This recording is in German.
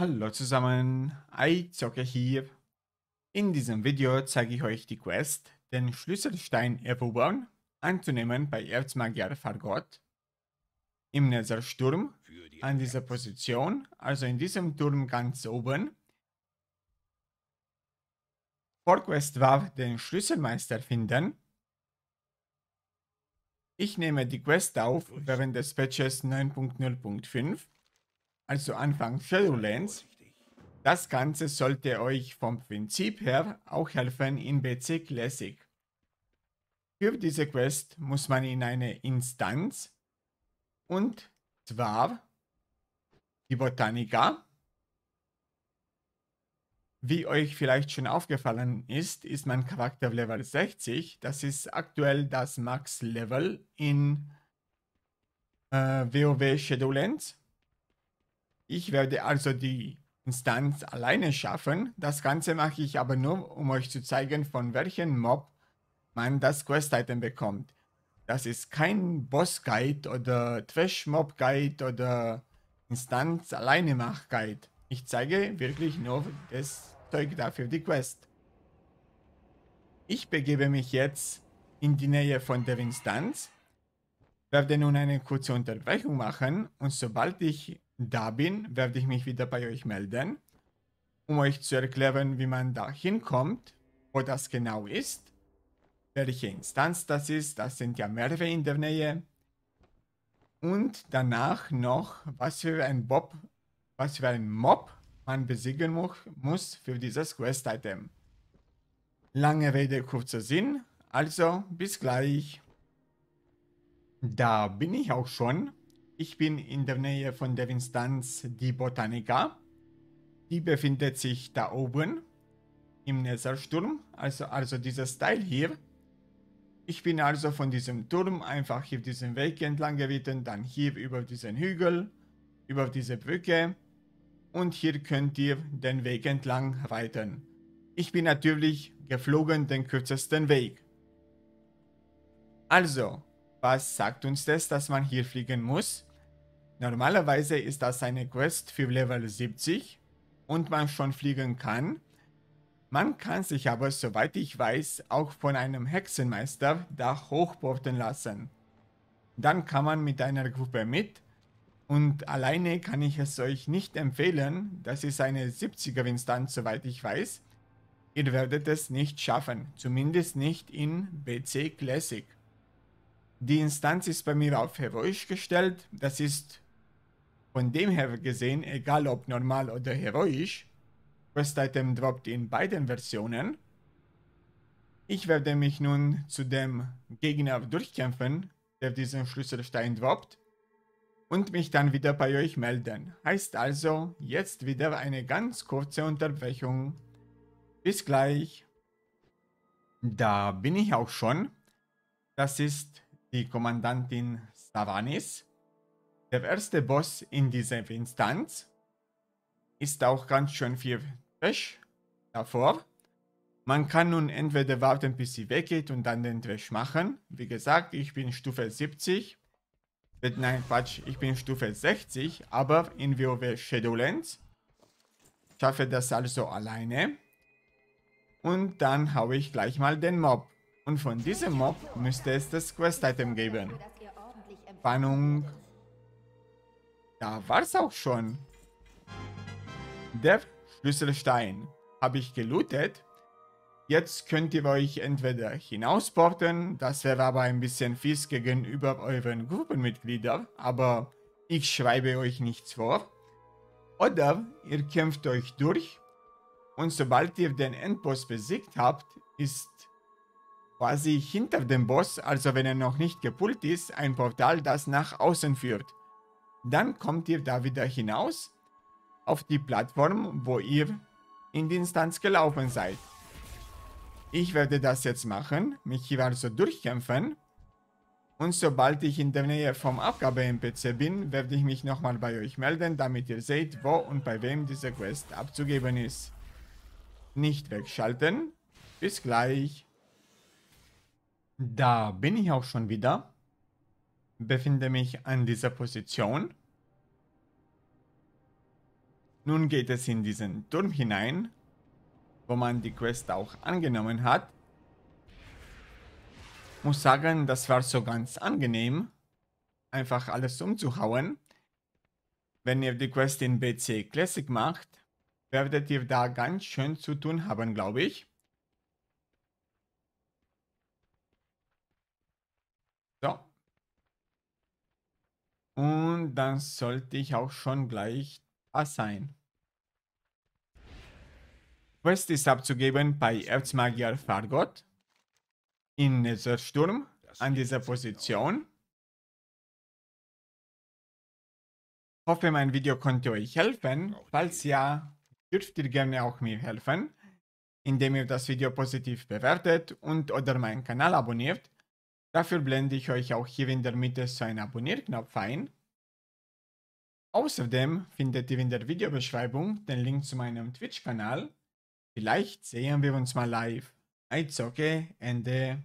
Hallo zusammen, iZocker hier. In diesem Video zeige ich euch die Quest, den Schlüsselstein erobern, anzunehmen bei Erzmagier Fargott, Im Nethersturm, an dieser Position, also in diesem Turm ganz oben. Vorquest war den Schlüsselmeister finden. Ich nehme die Quest auf während des Patches 9.0.5. Also Anfang Shadowlands. Das Ganze sollte euch vom Prinzip her auch helfen in BC Classic. Für diese Quest muss man in eine Instanz und zwar die Botanica. Wie euch vielleicht schon aufgefallen ist, ist mein Charakter Level 60. Das ist aktuell das Max-Level in äh, WoW Shadowlands. Ich werde also die Instanz alleine schaffen. Das Ganze mache ich aber nur, um euch zu zeigen, von welchem Mob man das Quest-Item bekommt. Das ist kein Boss-Guide oder Trash-Mob-Guide oder Instanz alleine Mach-Guide. Ich zeige wirklich nur das Zeug dafür, die Quest. Ich begebe mich jetzt in die Nähe von der Instanz, werde nun eine kurze Unterbrechung machen und sobald ich da bin, werde ich mich wieder bei euch melden, um euch zu erklären, wie man da hinkommt, wo das genau ist, welche Instanz das ist, das sind ja mehrere in der Nähe. Und danach noch, was für ein Bob, was für ein Mob man besiegen muss für dieses Quest-Item. Lange Rede, kurzer Sinn, also bis gleich. Da bin ich auch schon. Ich bin in der Nähe von der Instanz Die Botanica. Die befindet sich da oben im Netzersturm, also, also dieses Teil hier. Ich bin also von diesem Turm einfach hier diesen Weg entlang geritten, dann hier über diesen Hügel, über diese Brücke und hier könnt ihr den Weg entlang reiten. Ich bin natürlich geflogen den kürzesten Weg. Also, was sagt uns das, dass man hier fliegen muss? Normalerweise ist das eine Quest für Level 70 und man schon fliegen kann. Man kann sich aber, soweit ich weiß, auch von einem Hexenmeister da hochporten lassen. Dann kann man mit einer Gruppe mit und alleine kann ich es euch nicht empfehlen, das ist eine 70er-Instanz, soweit ich weiß. Ihr werdet es nicht schaffen, zumindest nicht in BC Classic. Die Instanz ist bei mir auf Heroisch gestellt, das ist von dem her gesehen, egal ob normal oder heroisch, Quest Item droppt in beiden Versionen. Ich werde mich nun zu dem Gegner durchkämpfen, der diesen Schlüsselstein droppt und mich dann wieder bei euch melden. Heißt also, jetzt wieder eine ganz kurze Unterbrechung. Bis gleich. Da bin ich auch schon. Das ist die Kommandantin Savanis. Der erste Boss in dieser Instanz ist auch ganz schön viel Trash davor. Man kann nun entweder warten, bis sie weggeht und dann den Trash machen. Wie gesagt, ich bin Stufe 70. Äh, nein, Quatsch, ich bin Stufe 60, aber in WoW Shadowlands schaffe das also alleine. Und dann haue ich gleich mal den Mob. Und von diesem Mob müsste es das Quest-Item geben. Spannung, da war's auch schon. Der Schlüsselstein habe ich gelootet. Jetzt könnt ihr euch entweder hinausporten, das wäre aber ein bisschen fies gegenüber euren Gruppenmitgliedern, aber ich schreibe euch nichts vor. Oder ihr kämpft euch durch und sobald ihr den Endboss besiegt habt, ist quasi hinter dem Boss, also wenn er noch nicht gepult ist, ein Portal, das nach außen führt. Dann kommt ihr da wieder hinaus auf die Plattform, wo ihr mhm. in die Instanz gelaufen seid. Ich werde das jetzt machen, mich hier also durchkämpfen. Und sobald ich in der Nähe vom Abgabe-NPC bin, werde ich mich nochmal bei euch melden, damit ihr seht, wo und bei wem diese Quest abzugeben ist. Nicht wegschalten. Bis gleich. Da bin ich auch schon wieder befinde mich an dieser Position. Nun geht es in diesen Turm hinein, wo man die Quest auch angenommen hat. Muss sagen, das war so ganz angenehm, einfach alles umzuhauen. Wenn ihr die Quest in BC Classic macht, werdet ihr da ganz schön zu tun haben, glaube ich. Und dann sollte ich auch schon gleich da sein. Quest ist abzugeben bei Erzmagier Fargot in Nethersturm an dieser Position. Hoffe, mein Video konnte euch helfen. Falls ja, dürft ihr gerne auch mir helfen, indem ihr das Video positiv bewertet und oder meinen Kanal abonniert. Dafür blende ich euch auch hier in der Mitte so einen Abonnierknopf ein. Außerdem findet ihr in der Videobeschreibung den Link zu meinem Twitch-Kanal. Vielleicht sehen wir uns mal live. It's okay, Ende.